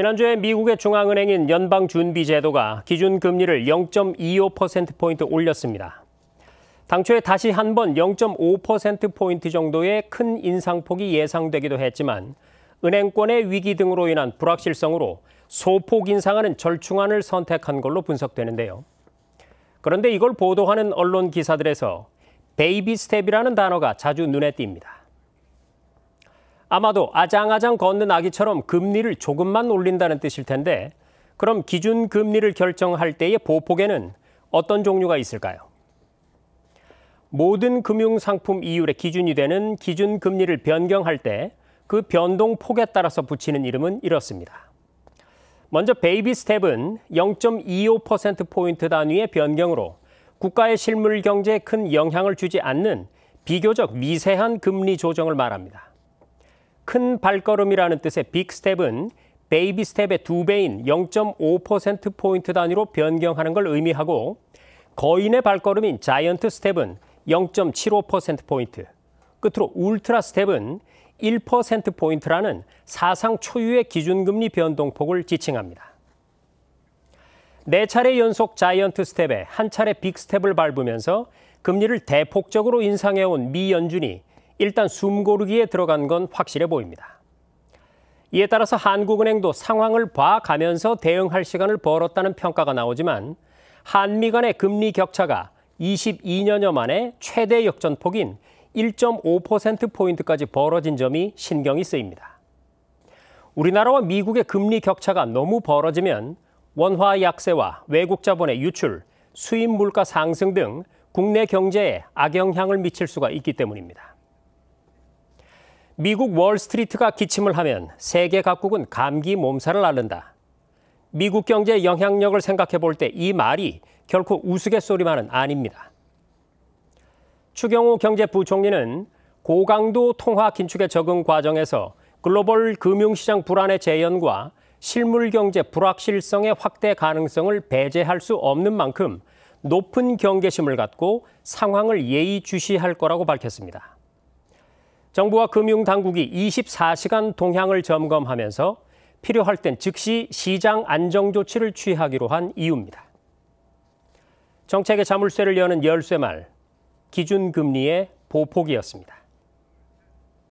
지난주에 미국의 중앙은행인 연방준비제도가 기준금리를 0.25%포인트 올렸습니다. 당초에 다시 한 번 0.5%포인트 정도의 큰 인상폭이 예상되기도 했지만 은행권의 위기 등으로 인한 불확실성으로 소폭 인상하는 절충안을 선택한 걸로 분석되는데요. 그런데 이걸 보도하는 언론 기사들에서 베이비 스텝이라는 단어가 자주 눈에 띕니다. 아마도 아장아장 걷는 아기처럼 금리를 조금만 올린다는 뜻일 텐데 그럼 기준 금리를 결정할 때의 보폭에는 어떤 종류가 있을까요? 모든 금융상품 이율의 기준이 되는 기준 금리를 변경할 때 그 변동폭에 따라서 붙이는 이름은 이렇습니다. 먼저 베이비 스텝은 0.25%포인트 단위의 변경으로 국가의 실물 경제에 큰 영향을 주지 않는 비교적 미세한 금리 조정을 말합니다. 큰 발걸음이라는 뜻의 빅스텝은 베이비 스텝의 두배인 0.5%포인트 단위로 변경하는 걸 의미하고 거인의 발걸음인 자이언트 스텝은 0.75%포인트, 끝으로 울트라 스텝은 1%포인트라는 사상 초유의 기준금리 변동폭을 지칭합니다. 네 차례 연속 자이언트 스텝에 한 차례 빅스텝을 밟으면서 금리를 대폭적으로 인상해온 미 연준이 일단 숨고르기에 들어간 건 확실해 보입니다. 이에 따라서 한국은행도 상황을 봐가면서 대응할 시간을 벌었다는 평가가 나오지만 한미 간의 금리 격차가 22년여 만에 최대 역전폭인 1.5%포인트까지 벌어진 점이 신경이 쓰입니다. 우리나라와 미국의 금리 격차가 너무 벌어지면 원화 약세와 외국 자본의 유출, 수입 물가 상승 등 국내 경제에 악영향을 미칠 수가 있기 때문입니다. 미국 월스트리트가 기침을 하면 세계 각국은 감기 몸살을 앓는다. 미국 경제의 영향력을 생각해 볼 때 이 말이 결코 우스갯소리만은 아닙니다. 추경호 경제부총리는 고강도 통화 긴축의 적응 과정에서 글로벌 금융시장 불안의 재현과 실물 경제 불확실성의 확대 가능성을 배제할 수 없는 만큼 높은 경계심을 갖고 상황을 예의주시할 거라고 밝혔습니다. 정부와 금융당국이 24시간 동향을 점검하면서 필요할 땐 즉시 시장 안정 조치를 취하기로 한 이유입니다. 정책의 자물쇠를 여는 열쇠말, 기준금리의 보폭이었습니다.